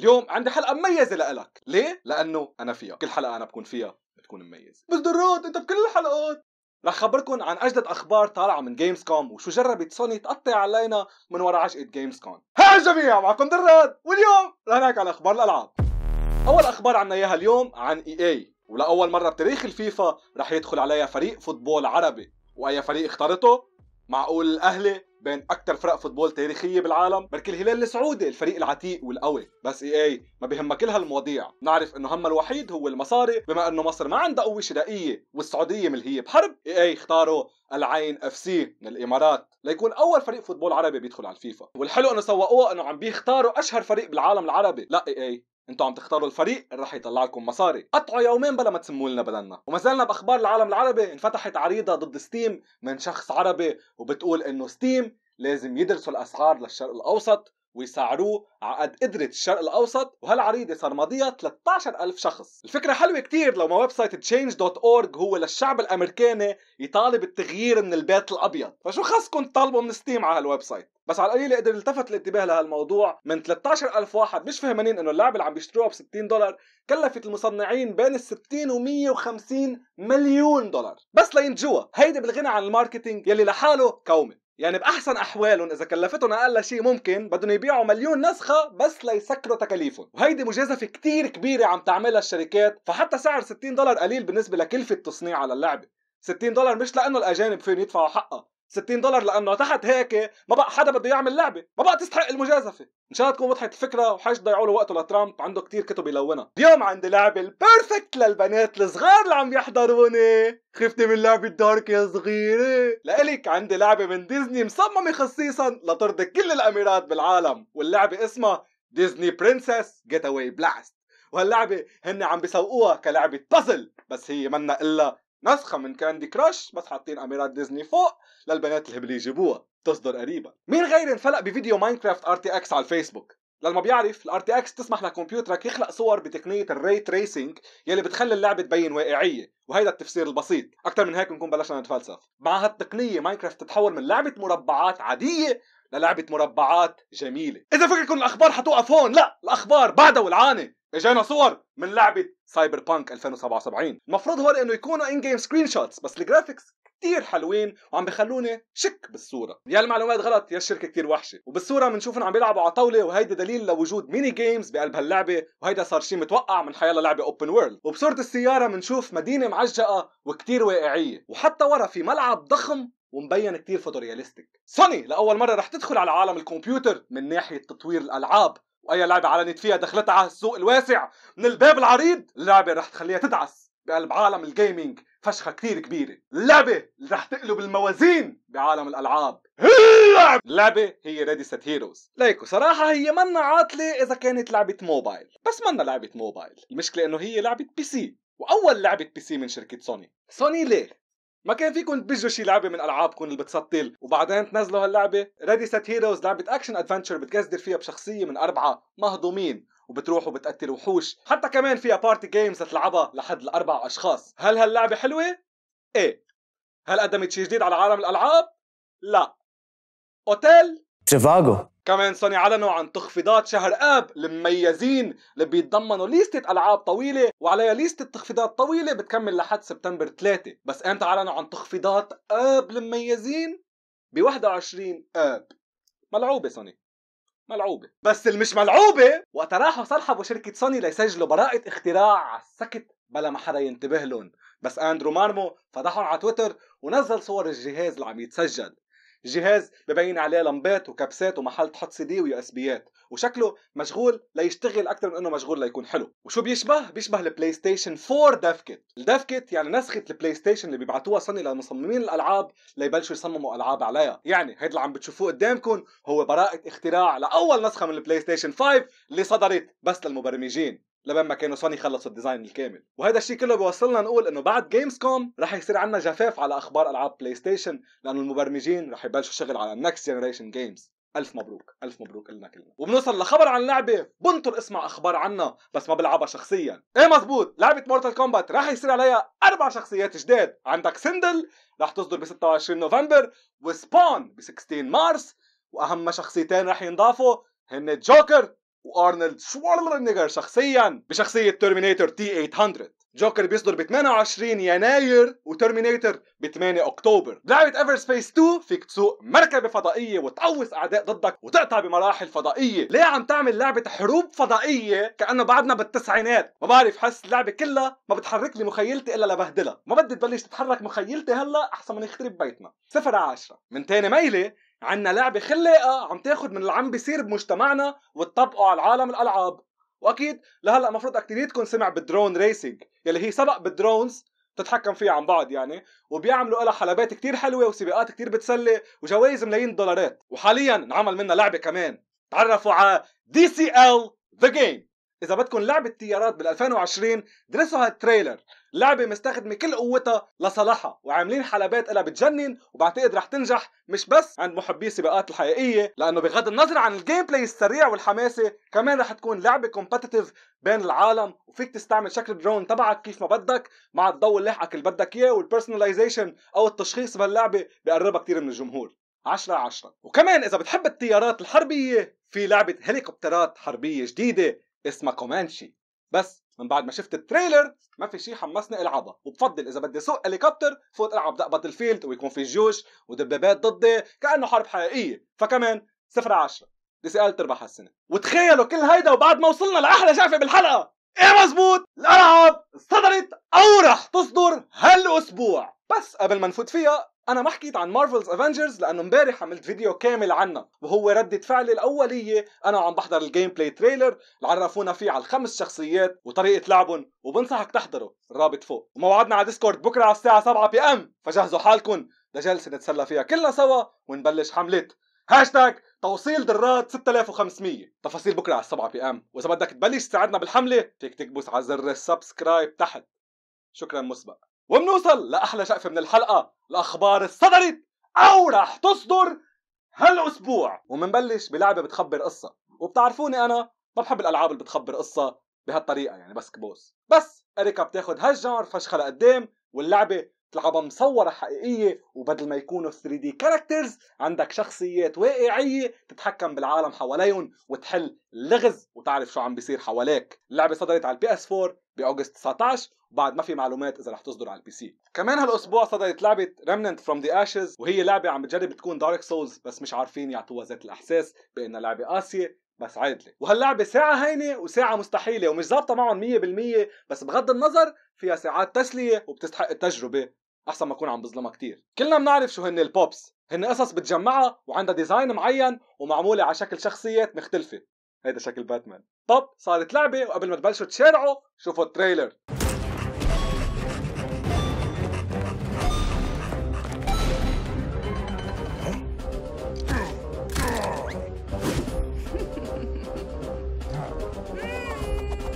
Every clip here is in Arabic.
اليوم عندي حلقه مميزه لإلك ليه لانه انا فيها كل حلقه انا بكون فيها بتكون مميز بس درات انت بكل الحلقات رح خبركن عن اجدد اخبار طالعه من جيمز كوم وشو جربت سوني تقطع علينا من وراء عجقه جيمز كوم هاي الجميع معكم دراد واليوم رح نحكي عن اخبار الالعاب اول اخبار عنا اياها اليوم عن اي اي ولاول مره بتاريخ الفيفا رح يدخل عليها فريق فوتبول عربي واي فريق اختارته معقول الاهلي بين اكثر فرق فوتبول تاريخيه بالعالم بركي الهلال السعودي الفريق العتيق والقوي بس اي اي ما بهم كل هالمواضيع نعرف انه هم الوحيد هو المصاري بما انه مصر ما عندها قوه شرائيه والسعوديه ملهيه بحرب اي اي اختاروا العين اف سي من الامارات ليكون اول فريق فوتبول عربي بيدخل على الفيفا والحلو انه سوقوها انه عم بيختاروا اشهر فريق بالعالم العربي لا اي اي انتوا عم تختاروا الفريق اللي رح يطلع لكم مصاري قطعوا يومين بلا ما تسموا لنا بدلنا وما زلنا باخبار العالم العربي انفتحت عريضه ضد ستيم من شخص عربي وبتقول انه ستيم لازم يدرسوا الاسعار للشرق الاوسط ويسعروه عقد قدرة الشرق الأوسط وهالعريضة صار ماضيها 13000 شخص الفكرة حلوة كتير لو ما ويب سايت change.org هو للشعب الأمريكاني يطالب التغيير من البيت الأبيض فشو خصكم تطالبوا من ستيم على هالويب سايت بس على القليل قدر التفت الانتباه لهالموضوع من 13000 واحد مش فهمانين انه اللعبه اللي عم بيشتروها ب 60 دولار كلفت المصنعين بين ال 60 و 150 مليون دولار بس لينجوا هيدي بالغنى عن الماركتينج يلي لحاله كومي يعني باحسن احوالهم اذا كلفتهم اقل شيء ممكن بدهم يبيعوا مليون نسخه بس ليسكروا تكاليفهم وهيدي مجازفه كتير كبيره عم تعملها الشركات فحتى سعر 60 دولار قليل بالنسبه لكلفه تصنيعها للعبه 60 دولار مش لانه الاجانب فين يدفعوا حقها 60 دولار لانه تحت هيك ما بقى حدا بده يعمل لعبه ما بقى تستحق المجازفه ان شاء الله تكون وضحت الفكره وحاج ضيعوا له وقته لترامب عنده كتير كتب يلونها اليوم عندي لعبه البيرفكت للبنات الصغار اللي عم يحضروني خفتي من لعبة دارك يا صغيرة لإلك عندي لعبة من ديزني مصممة خصيصا لطرد كل الأميرات بالعالم واللعبة اسمها ديزني برنسس جيت اواي بلاست وهاللعبة هن عم بيسوقوها كلعبة بازل بس هي منا إلا نسخه من كاندي كراش بس حاطين اميرات ديزني فوق للبنات اللي يجيبوها تصدر قريبا مين غير انفلق بفيديو ماينكرافت ار تي اكس على الفيسبوك ما بيعرف الار تي اكس تسمح لكمبيوترك يخلق صور بتقنيه الري تريسينج يلي بتخلي اللعبه تبين واقعيه وهيدا التفسير البسيط اكثر من هيك بنكون بلشنا نتفلسف مع هالتقنيه ماينكرافت تتحول من لعبه مربعات عاديه للعبة مربعات جميلة إذا فكركم الأخبار حتوقف هون لا الأخبار بعدها والعانة اجانا صور من لعبه سايبر بانك 2077 المفروض هو انه يكونوا ان جيم سكرين شوتس بس الجرافيكس كتير حلوين وعم بخلوني شك بالصوره يا المعلومات غلط يا الشركه كتير وحشه وبالصوره بنشوفهم عم بيلعبوا على طاوله وهيدا دليل لوجود ميني جيمز بقلب هاللعبه وهيدا صار شيء متوقع من حيال لعبه اوبن وورلد وبصوره السياره بنشوف مدينه معجقه وكتير واقعيه وحتى ورا في ملعب ضخم ومبين كتير فوتورياليستيك سوني لاول مره رح تدخل على عالم الكمبيوتر من ناحيه تطوير الالعاب واي لعبه علنت فيها دخلتها على السوق الواسع من الباب العريض اللعبه رح تخليها تدعس بقلب عالم الجيمنج فشخة كثير كبيرة اللعبة اللي رح تقلب الموازين بعالم الألعاب اللعبة اللعبة هي ريدي ست هيروز ليكو صراحة هي منا عاطلة إذا كانت لعبة موبايل بس منا لعبة موبايل المشكلة إنه هي لعبة بي سي وأول لعبة بي سي من شركة سوني سوني ليه؟ ما كان فيكم تبجوا شي لعبه من العابكم اللي بتسطل وبعدين تنزلوا هاللعبه ريدي سيت هيروز لعبه اكشن ادفنتشر بتجسدر فيها بشخصيه من اربعه مهضومين وبتروح وبتقتل وحوش حتى كمان فيها بارتي جيمز تلعبها لحد الاربع اشخاص هل هاللعبه حلوه ايه هل قدمت شيء جديد على عالم الالعاب لا اوتيل تريفاجو كمان سوني اعلنوا عن تخفيضات شهر اب المميزين اللي بيتضمنوا ليستة العاب طويلة وعليها ليستة تخفيضات طويلة بتكمل لحد سبتمبر 3 بس امتى اعلنوا عن تخفيضات اب المميزين ب 21 اب ملعوبة سوني ملعوبة بس اللي مش ملعوبة وقت راحوا صرحبوا شركة سوني ليسجلوا براءة اختراع على السكت بلا ما حدا ينتبه لهم بس اندرو مارمو فضحهم على تويتر ونزل صور الجهاز اللي عم يتسجل جهاز ببين عليه لمبات وكبسات ومحل تحط سي دي ويو اس بيات وشكله مشغول ليشتغل اكثر من انه مشغول ليكون حلو وشو بيشبه بيشبه البلاي ستيشن 4 دافكت الدافكت يعني نسخه البلاي ستيشن اللي بيبعتوها سوني لمصممين الالعاب ليبلشوا يصمموا العاب عليها يعني هيدا اللي عم بتشوفوه قدامكم هو براءه اختراع لاول نسخه من البلاي ستيشن 5 اللي صدرت بس للمبرمجين لما كانوا سوني خلصوا الديزاين الكامل وهذا الشيء كله بيوصلنا نقول انه بعد جيمز كوم رح يصير عندنا جفاف على اخبار العاب بلاي ستيشن لانه المبرمجين رح يبلشوا شغل على النكست جنريشن جيمز الف مبروك الف مبروك لنا كلنا وبنوصل لخبر عن لعبه بنطر اسمع اخبار عنها بس ما بلعبها شخصيا ايه مزبوط لعبه مورتال كومبات رح يصير عليها اربع شخصيات جداد عندك سندل رح تصدر ب 26 نوفمبر وسبون ب 16 مارس واهم شخصيتين رح ينضافوا هن جوكر وارنولد شوارلنجر شخصيا بشخصيه ترمينيتور تي 800 جوكر بيصدر ب 28 يناير وترمينيتور ب 8 اكتوبر لعبه ايفر سبيس 2 فيك تسوق مركبه فضائيه وتقوص اعداء ضدك وتقطع بمراحل فضائيه ليه عم تعمل لعبه حروب فضائيه كانه بعدنا بالتسعينات ما بعرف حس اللعبه كلها ما بتحرك لي مخيلتي الا لبهدلها ما بدي تبلش تتحرك مخيلتي هلا احسن من يخترب بيتنا صفر على 10 من تاني ميله عنا لعبة خلاقة عم تاخد من اللي عم بيصير بمجتمعنا وتطبقه على العالم الألعاب واكيد لهلا مفروض اكتريتكم سمع بالدرون ريسنج يلي هي سبق بالدرونز تتحكم فيها عن بعض يعني وبيعملوا لها حلبات كتير حلوه وسباقات كتير بتسلي وجوائز ملايين الدولارات وحاليا انعمل منها لعبه كمان تعرفوا على دي سي ال ذا جيم اذا بدكم لعبه طيارات بال 2020 درسوا هالتريلر لعبه مستخدمه كل قوتها لصالحها وعاملين حلبات لها بتجنن وبعتقد رح تنجح مش بس عند محبي السباقات الحقيقيه لانه بغض النظر عن الجيم بلاي السريع والحماسه كمان رح تكون لعبه كومبتيتيف بين العالم وفيك تستعمل شكل الدرون تبعك كيف ما بدك مع الضوء لحقك اللي بدك اياه والبرسوناليزيشن او التشخيص بهاللعبه بقربها كثير من الجمهور 10 10 وكمان اذا بتحب الطيارات الحربيه في لعبه هليكوبترات حربيه جديده اسمها كومانشي بس من بعد ما شفت التريلر ما في شيء حمسني العبها وبفضل اذا بدي سوق هليكوبتر فوت العب دق باتل فيلد ويكون في جيوش ودبابات ضدي كانه حرب حقيقيه فكمان صفر عشرة دي سي ال تربح هالسنه وتخيلوا كل هيدا وبعد ما وصلنا لاحلى شقفه بالحلقه ايه مزبوط الالعاب صدرت او رح تصدر هالاسبوع بس قبل ما نفوت فيها انا ما حكيت عن مارفلز افنجرز لانه امبارح عملت فيديو كامل عنها وهو ردة فعلي الاولية انا عم بحضر الجيم بلاي تريلر اللي عرفونا فيه على الخمس شخصيات وطريقة لعبهم وبنصحك تحضره الرابط فوق وموعدنا على ديسكورد بكره على الساعة 7 بي ام فجهزوا حالكم لجلسة نتسلى فيها كلنا سوا ونبلش حملة هاشتاج توصيل درات 6500 تفاصيل بكره على 7 بي ام واذا بدك تبلش تساعدنا بالحمله فيك تكبس على زر السبسكرايب تحت شكرا مسبق وبنوصل لاحلى شقفه من الحلقه الاخبار صدرت او رح تصدر هالاسبوع ومنبلش بلعبه بتخبر قصه وبتعرفوني انا ما بحب الالعاب اللي بتخبر قصه بهالطريقه يعني بس كبوس بس اريكا بتاخد هالجار فشخه لقدام واللعبه تلعبها مصورة حقيقية وبدل ما يكونوا 3 دي كاركترز عندك شخصيات واقعية تتحكم بالعالم حواليهم وتحل لغز وتعرف شو عم بيصير حواليك اللعبة صدرت على ps 4 بأغسطس 19 وبعد ما في معلومات اذا رح تصدر على البي سي كمان هالاسبوع صدرت لعبه Remnant فروم ذا اشز وهي لعبه عم بتجرب تكون دارك سولز بس مش عارفين يعطوها ذات الاحساس بانها لعبه قاسيه بس عادله وهاللعبه ساعه هينه وساعه مستحيله ومش ظابطه معهم 100% بس بغض النظر فيها ساعات تسليه وبتستحق التجربه احسن ما اكون عم بظلمها كتير كلنا بنعرف شو هن البوبس هن قصص بتجمعها وعندها ديزاين معين ومعموله على شكل شخصيات مختلفه هيدا شكل باتمان بوب صارت لعبه وقبل ما تبلشوا تشارعوا شوفوا التريلر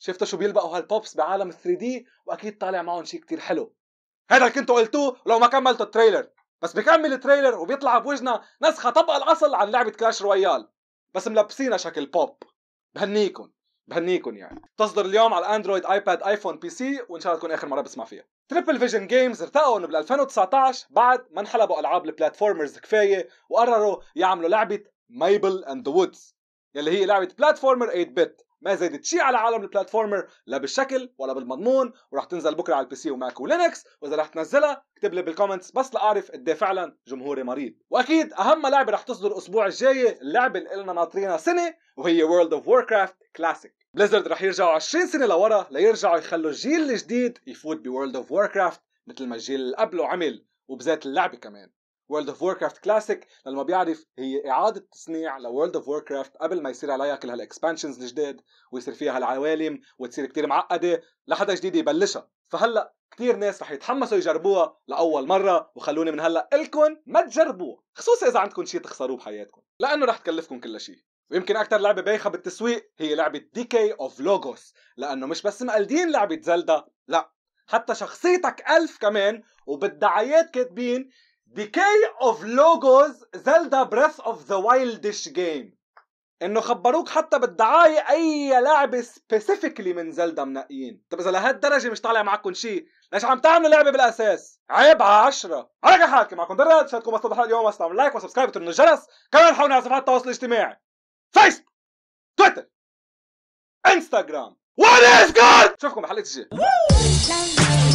شفتوا شو بيلبقوا هالبوبس بعالم 3 دي واكيد طالع معهم شيء كتير حلو هذا اللي كنتوا قلتوه لو ما كملتوا التريلر بس بكمل التريلر وبيطلع بوجنا نسخه طبق الاصل عن لعبه كلاش رويال بس ملبسينها شكل بوب بهنيكم بهنيكم يعني تصدر اليوم على الاندرويد ايباد ايفون بي سي وان شاء الله تكون اخر مره بسمع فيها تريبل فيجن جيمز ارتقوا انه بال 2019 بعد ما انحلبوا العاب البلاتفورمرز كفايه وقرروا يعملوا لعبه مايبل اند ذا وودز يلي هي لعبه بلاتفورمر 8 بت ما زادت شيء على عالم البلاتفورمر لا بالشكل ولا بالمضمون وراح تنزل بكره على البي سي وماك ولينكس واذا رح تنزلها اكتب لي بالكومنتس بس لاعرف قد إيه فعلا جمهوري مريض واكيد اهم لعبه رح تصدر الاسبوع الجاي اللعبه اللي لنا ناطرينها سنه وهي وورلد اوف ووركرافت كلاسيك بليزرد رح يرجعوا 20 سنه لورا ليرجعوا يخلوا الجيل الجديد يفوت بورلد اوف ووركرافت مثل ما الجيل اللي قبله عمل وبذات اللعبه كمان وورلد اوف وور كرافت كلاسيك ما بيعرف هي اعاده تصنيع لورلد اوف وور كرافت قبل ما يصير عليها كل هالاكسبانشنز الجداد ويصير فيها هالعوالم وتصير كتير معقده لحدا جديد يبلشها فهلا كتير ناس رح يتحمسوا يجربوها لأول مرة وخلوني من هلا الكم ما تجربوها خصوصا إذا عندكم شيء تخسروه بحياتكم لأنه رح تكلفكم كل شيء ويمكن أكثر لعبة بايخة بالتسويق هي لعبة ديكي أوف لوجوس لأنه مش بس مقلدين لعبة زلدا لا حتى شخصيتك ألف كمان وبالدعايات كاتبين Decay اوف لوجوز زلدا بريث اوف ذا وايلدش جيم انه خبروك حتى بالدعايه اي لعبة سبيسيفيكلي من زلدا منقيين طب اذا لهالدرجه مش طالع معكم شيء ليش عم تعملوا لعبه بالاساس عيب على 10 على حالكم معكم درد شاركوا الحلقة اليوم استعملوا لايك وسبسكرايب وترن الجرس كمان حولنا على صفحات التواصل الاجتماعي فيسبوك تويتر انستغرام وات از جود اشوفكم بحلقه الجاي